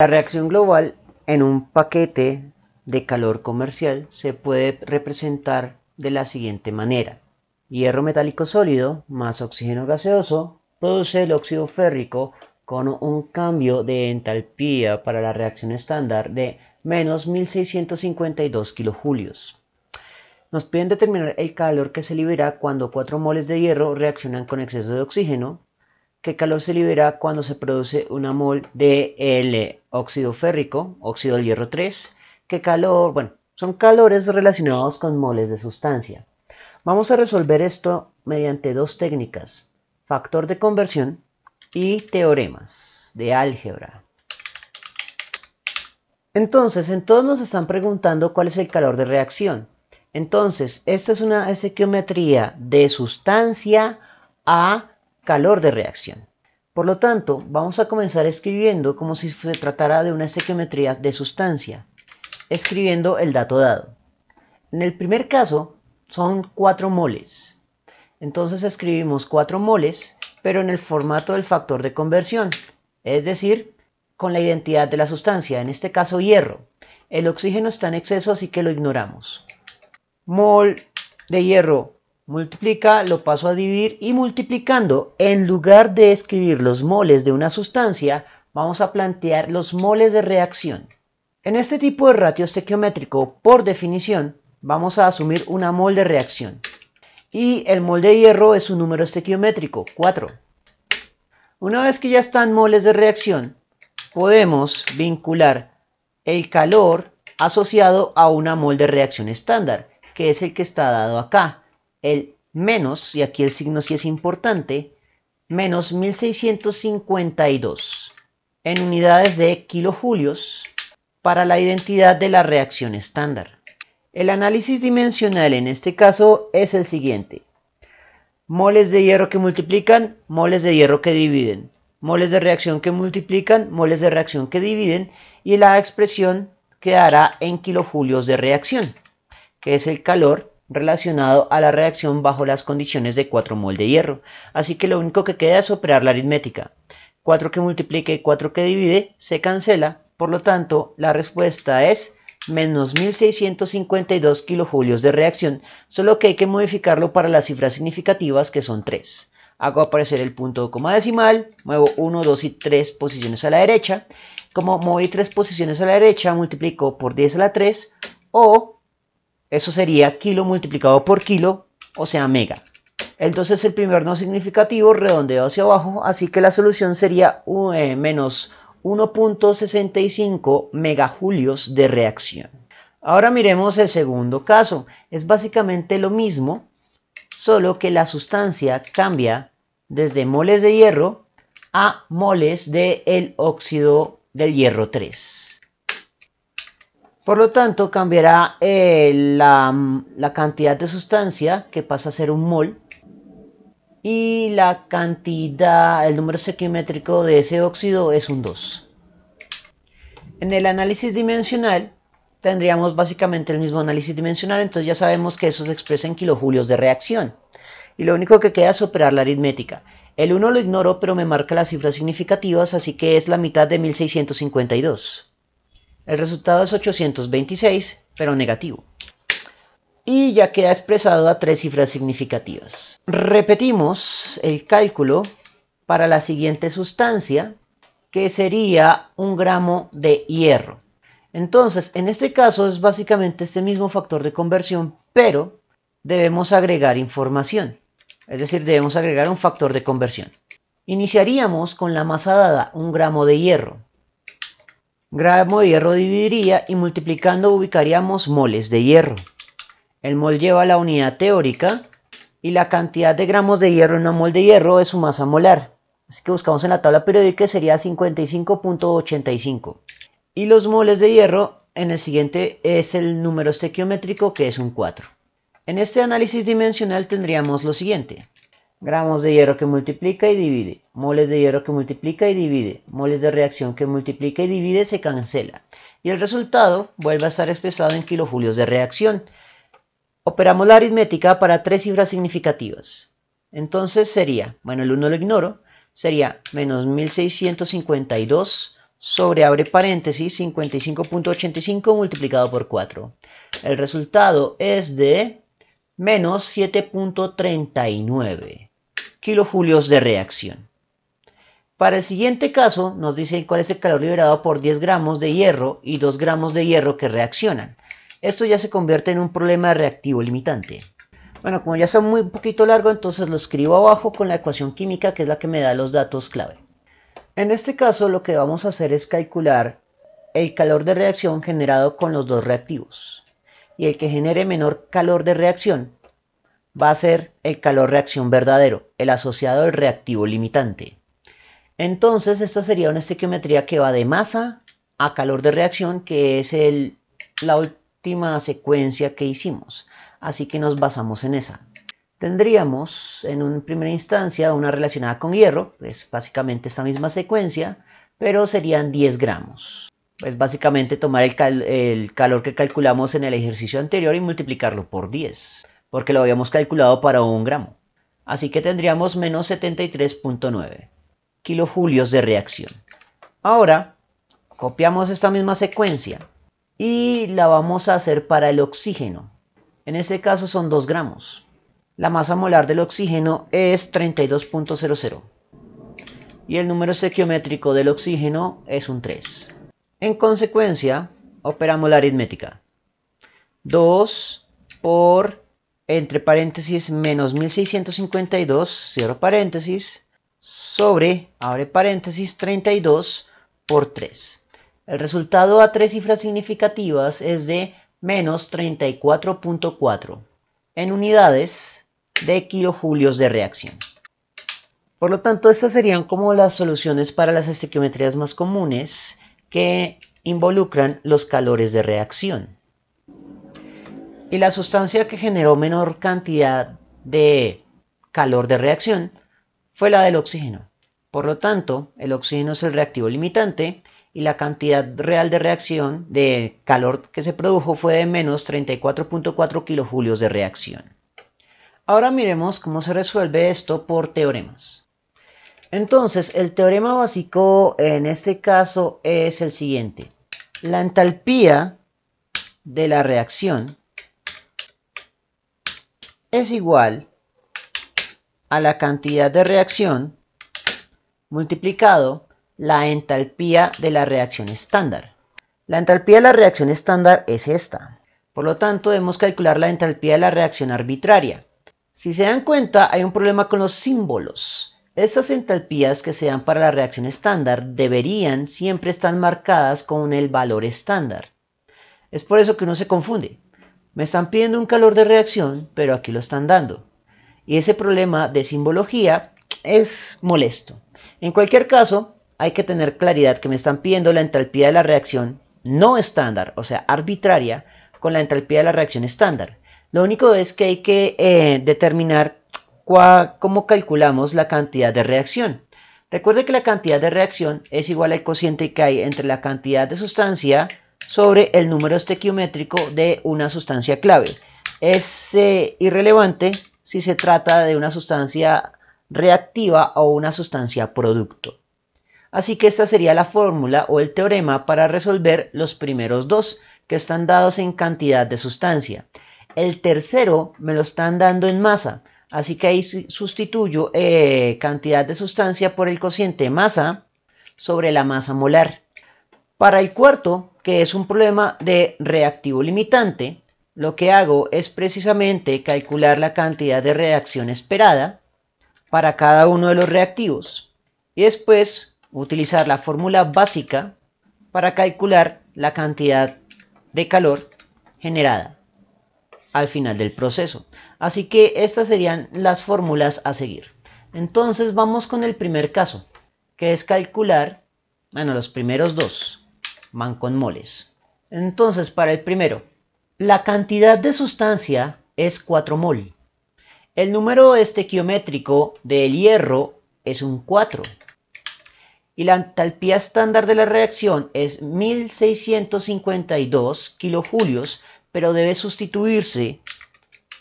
La reacción global en un paquete de calor comercial se puede representar de la siguiente manera. Hierro metálico sólido más oxígeno gaseoso produce el óxido férrico con un cambio de entalpía para la reacción estándar de menos 1652 kJ. Nos piden determinar el calor que se libera cuando 4 moles de hierro reaccionan con exceso de oxígeno, qué calor se libera cuando se produce una mol de L óxido férrico, óxido de hierro 3, que calor, bueno, son calores relacionados con moles de sustancia. Vamos a resolver esto mediante dos técnicas, factor de conversión y teoremas de álgebra. Entonces, en todos nos están preguntando cuál es el calor de reacción. Entonces, esta es una estequiometría de sustancia a calor de reacción. Por lo tanto, vamos a comenzar escribiendo como si se tratara de una estequiometría de sustancia, escribiendo el dato dado. En el primer caso, son 4 moles. Entonces escribimos 4 moles, pero en el formato del factor de conversión, es decir, con la identidad de la sustancia, en este caso hierro. El oxígeno está en exceso, así que lo ignoramos. Mol de hierro Multiplica, lo paso a dividir y multiplicando, en lugar de escribir los moles de una sustancia, vamos a plantear los moles de reacción. En este tipo de ratio estequiométrico, por definición, vamos a asumir una mol de reacción. Y el mol de hierro es un número estequiométrico, 4. Una vez que ya están moles de reacción, podemos vincular el calor asociado a una mol de reacción estándar, que es el que está dado acá el menos, y aquí el signo sí es importante, menos 1652 en unidades de kilojulios para la identidad de la reacción estándar. El análisis dimensional en este caso es el siguiente. Moles de hierro que multiplican, moles de hierro que dividen, moles de reacción que multiplican, moles de reacción que dividen y la expresión quedará en kilojulios de reacción, que es el calor relacionado a la reacción bajo las condiciones de 4 mol de hierro, así que lo único que queda es operar la aritmética. 4 que multiplique y 4 que divide se cancela, por lo tanto la respuesta es menos 1652 kilojulios de reacción, solo que hay que modificarlo para las cifras significativas que son 3. Hago aparecer el punto coma decimal, muevo 1, 2 y 3 posiciones a la derecha. Como moví 3 posiciones a la derecha, multiplico por 10 a la 3 o eso sería kilo multiplicado por kilo, o sea, mega. Entonces el primer no significativo, redondeado hacia abajo, así que la solución sería eh, menos 1.65 megajulios de reacción. Ahora miremos el segundo caso. Es básicamente lo mismo, solo que la sustancia cambia desde moles de hierro a moles del óxido del hierro 3. Por lo tanto, cambiará eh, la, cantidad de sustancia que pasa a ser un mol y la cantidad, el número sequimétrico de ese óxido es un 2. En el análisis dimensional tendríamos básicamente el mismo análisis dimensional, entonces ya sabemos que eso se expresa en kilojulios de reacción. Y lo único que queda es operar la aritmética. El 1 lo ignoro, pero me marca las cifras significativas, así que es la mitad de 1652. El resultado es 826, pero negativo. Y ya queda expresado a tres cifras significativas. Repetimos el cálculo para la siguiente sustancia, que sería un gramo de hierro. Entonces, en este caso es básicamente este mismo factor de conversión, pero debemos agregar información. Es decir, debemos agregar un factor de conversión. Iniciaríamos con la masa dada, un gramo de hierro. Gramo de hierro dividiría y multiplicando ubicaríamos moles de hierro. El mol lleva la unidad teórica y la cantidad de gramos de hierro en un mol de hierro es su masa molar. Así que buscamos en la tabla periódica sería 55.85. Y los moles de hierro en el siguiente es el número estequiométrico que es un 4. En este análisis dimensional tendríamos lo siguiente gramos de hierro que multiplica y divide, moles de hierro que multiplica y divide, moles de reacción que multiplica y divide se cancela y el resultado vuelve a estar expresado en kilojulios de reacción. Operamos la aritmética para tres cifras significativas. Entonces sería, bueno el 1 lo ignoro, sería menos 1652 sobre abre paréntesis 55.85 multiplicado por 4. El resultado es de menos 7.39 kilojulios de reacción. Para el siguiente caso, nos dicen cuál es el calor liberado por 10 gramos de hierro y 2 gramos de hierro que reaccionan. Esto ya se convierte en un problema reactivo limitante. Bueno, como ya está muy poquito largo, entonces lo escribo abajo con la ecuación química que es la que me da los datos clave. En este caso lo que vamos a hacer es calcular el calor de reacción generado con los dos reactivos. Y el que genere menor calor de reacción va a ser el calor reacción verdadero, el asociado al reactivo limitante. Entonces, esta sería una estequiometría que va de masa a calor de reacción, que es la última secuencia que hicimos. Así que nos basamos en esa. Tendríamos en una primera instancia una relacionada con hierro, es básicamente esta misma secuencia, pero serían 10 gramos. Es básicamente tomar el, el calor que calculamos en el ejercicio anterior y multiplicarlo por 10 porque lo habíamos calculado para un gramo. Así que tendríamos menos 73.9 kilojulios de reacción. Ahora, copiamos esta misma secuencia y la vamos a hacer para el oxígeno. En este caso son 2 gramos. La masa molar del oxígeno es 32.00 y el número estequiométrico del oxígeno es un 3. En consecuencia, operamos la aritmética. 2 por entre paréntesis menos 1652, cierro paréntesis, sobre, abre paréntesis, 32 por 3. El resultado a tres cifras significativas es de menos 34.4 en unidades de kilojulios de reacción. Por lo tanto, estas serían como las soluciones para las estequiometrías más comunes que involucran los calores de reacción y la sustancia que generó menor cantidad de calor de reacción fue la del oxígeno. Por lo tanto, el oxígeno es el reactivo limitante y la cantidad real de reacción de calor que se produjo fue de menos 34.4 kilojulios de reacción. Ahora miremos cómo se resuelve esto por teoremas. Entonces, el teorema básico en este caso es el siguiente. La entalpía de la reacción es igual a la cantidad de reacción multiplicado la entalpía de la reacción estándar. La entalpía de la reacción estándar es esta. Por lo tanto, debemos calcular la entalpía de la reacción arbitraria. Si se dan cuenta, hay un problema con los símbolos. Estas entalpías que se dan para la reacción estándar deberían siempre estar marcadas con el valor estándar. Es por eso que uno se confunde. Me están pidiendo un calor de reacción, pero aquí lo están dando. Y ese problema de simbología es molesto. En cualquier caso, hay que tener claridad que me están pidiendo la entalpía de la reacción no estándar, o sea, arbitraria, con la entalpía de la reacción estándar. Lo único es que hay que eh, determinar cómo calculamos la cantidad de reacción. Recuerde que la cantidad de reacción es igual al cociente que hay entre la cantidad de sustancia sobre el número estequiométrico de una sustancia clave. Es eh, irrelevante si se trata de una sustancia reactiva o una sustancia producto. Así que esta sería la fórmula o el teorema para resolver los primeros dos que están dados en cantidad de sustancia. El tercero me lo están dando en masa, así que ahí sustituyo eh, cantidad de sustancia por el cociente masa sobre la masa molar. Para el cuarto que es un problema de reactivo limitante, lo que hago es precisamente calcular la cantidad de reacción esperada para cada uno de los reactivos y después utilizar la fórmula básica para calcular la cantidad de calor generada al final del proceso. Así que estas serían las fórmulas a seguir. Entonces vamos con el primer caso, que es calcular, bueno, los primeros dos, van con moles. Entonces, para el primero, la cantidad de sustancia es 4 mol. El número estequiométrico del hierro es un 4. Y la entalpía estándar de la reacción es 1652 kilojulios, pero debe sustituirse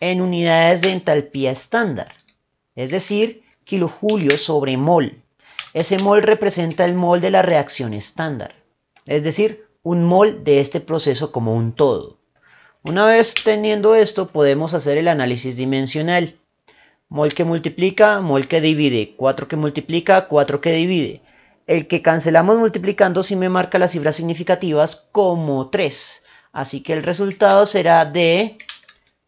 en unidades de entalpía estándar, es decir, kilojulios sobre mol. Ese mol representa el mol de la reacción estándar es decir, un mol de este proceso como un todo. Una vez teniendo esto, podemos hacer el análisis dimensional. Mol que multiplica, mol que divide, 4 que multiplica, 4 que divide. El que cancelamos multiplicando si me marca las cifras significativas como 3. Así que el resultado será de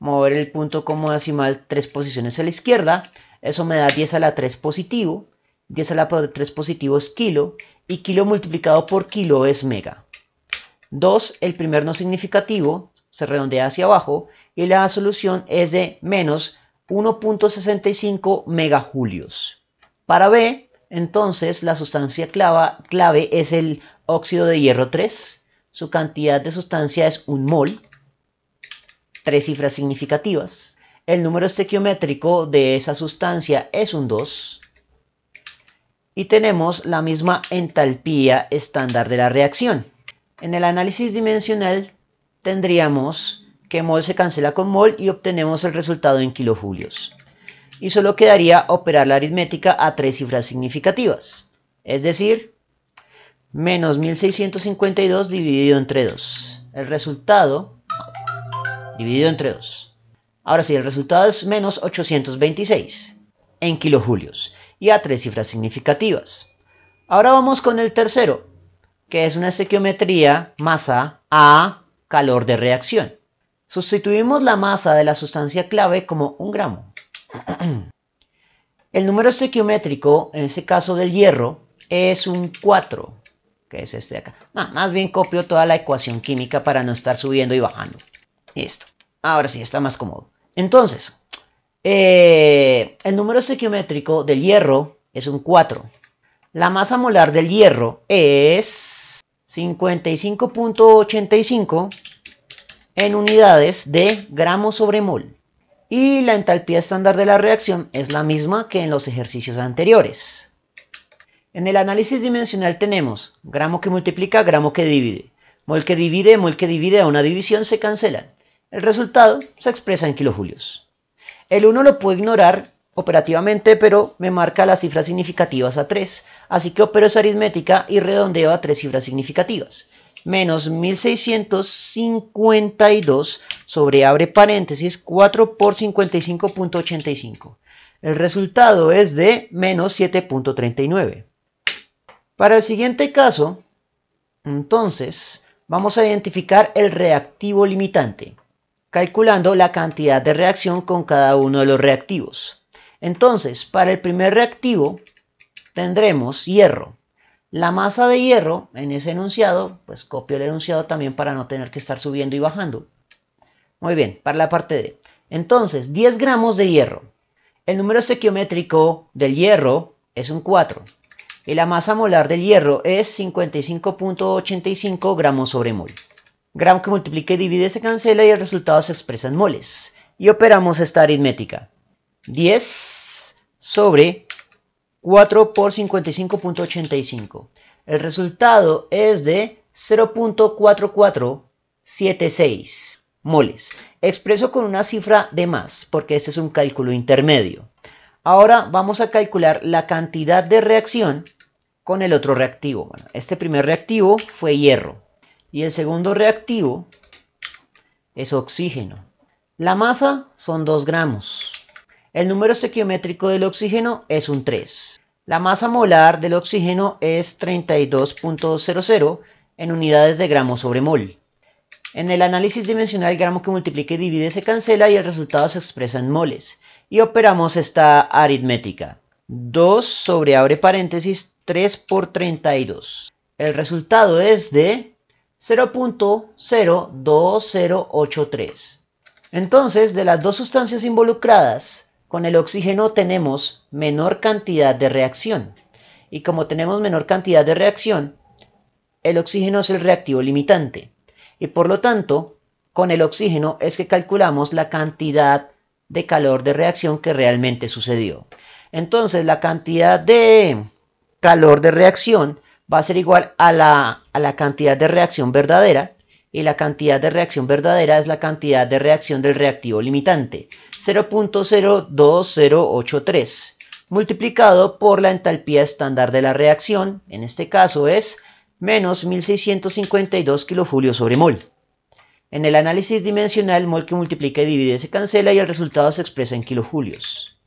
mover el punto como decimal 3 posiciones a la izquierda. Eso me da 10 a la 3 positivo. 10 a la 3 positivo es kilo y kilo multiplicado por kilo es mega. 2, el primer no significativo, se redondea hacia abajo y la solución es de menos 1.65 megajulios. Para B, entonces la sustancia clave es el óxido de hierro 3. Su cantidad de sustancia es 1 mol. Tres cifras significativas. El número estequiométrico de esa sustancia es un 2 y tenemos la misma entalpía estándar de la reacción. En el análisis dimensional tendríamos que mol se cancela con mol y obtenemos el resultado en kilojulios. Y solo quedaría operar la aritmética a tres cifras significativas, es decir, menos 1652 dividido entre 2. El resultado dividido entre 2. Ahora sí, el resultado es menos 826 en kilojulios y a tres cifras significativas. Ahora vamos con el tercero, que es una estequiometría masa a calor de reacción. Sustituimos la masa de la sustancia clave como un gramo. El número estequiométrico, en este caso del hierro, es un 4, que es este de acá. Ah, más bien copio toda la ecuación química para no estar subiendo y bajando. Listo. Ahora sí, está más cómodo. Entonces, eh, el número estequiométrico del hierro es un 4. La masa molar del hierro es 55.85 en unidades de gramos sobre mol. Y la entalpía estándar de la reacción es la misma que en los ejercicios anteriores. En el análisis dimensional tenemos gramo que multiplica, gramo que divide. Mol que divide, mol que divide a una división se cancelan. El resultado se expresa en kilojulios. El 1 lo puedo ignorar operativamente, pero me marca las cifras significativas a 3, así que opero esa aritmética y redondeo a tres cifras significativas. Menos 1652 sobre abre paréntesis 4 por 55.85. El resultado es de menos 7.39. Para el siguiente caso, entonces, vamos a identificar el reactivo limitante calculando la cantidad de reacción con cada uno de los reactivos. Entonces, para el primer reactivo tendremos hierro. La masa de hierro en ese enunciado, pues copio el enunciado también para no tener que estar subiendo y bajando. Muy bien, para la parte D. Entonces, 10 gramos de hierro. El número estequiométrico del hierro es un 4 y la masa molar del hierro es 55.85 gramos sobre mol. Gram que multiplique y divide se cancela y el resultado se expresa en moles. Y operamos esta aritmética. 10 sobre 4 por 55.85. El resultado es de 0.4476 moles. Expreso con una cifra de más, porque este es un cálculo intermedio. Ahora vamos a calcular la cantidad de reacción con el otro reactivo. este primer reactivo fue hierro y el segundo reactivo es oxígeno. La masa son 2 gramos. El número estequiométrico del oxígeno es un 3. La masa molar del oxígeno es 32.00 en unidades de gramos sobre mol. En el análisis dimensional, el gramo que multiplique y divide se cancela y el resultado se expresa en moles. Y operamos esta aritmética. 2 sobre abre paréntesis 3 por 32. El resultado es de 0.02083. Entonces, de las dos sustancias involucradas, con el oxígeno tenemos menor cantidad de reacción. Y como tenemos menor cantidad de reacción, el oxígeno es el reactivo limitante. Y por lo tanto, con el oxígeno es que calculamos la cantidad de calor de reacción que realmente sucedió. Entonces, la cantidad de calor de reacción va a ser igual a la, cantidad de reacción verdadera y la cantidad de reacción verdadera es la cantidad de reacción del reactivo limitante, 0.02083, multiplicado por la entalpía estándar de la reacción, en este caso es menos 1652 kilojulios sobre mol. En el análisis dimensional, mol que multiplica y divide se cancela y el resultado se expresa en kilojulios.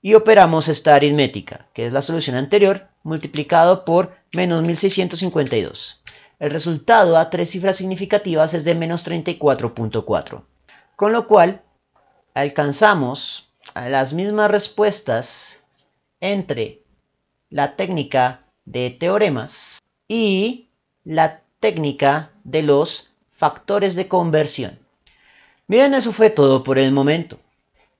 Y operamos esta aritmética, que es la solución anterior, multiplicado por menos 1652. El resultado a tres cifras significativas es de menos 34.4. Con lo cual, alcanzamos las mismas respuestas entre la técnica de teoremas y la técnica de los factores de conversión. Bien, eso fue todo por el momento.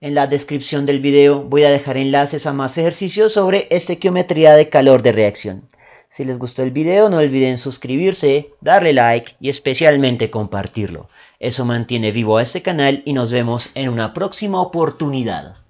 En la descripción del video voy a dejar enlaces a más ejercicios sobre estequiometría de calor de reacción. Si les gustó el video no olviden suscribirse, darle like y especialmente compartirlo. Eso mantiene vivo a este canal y nos vemos en una próxima oportunidad.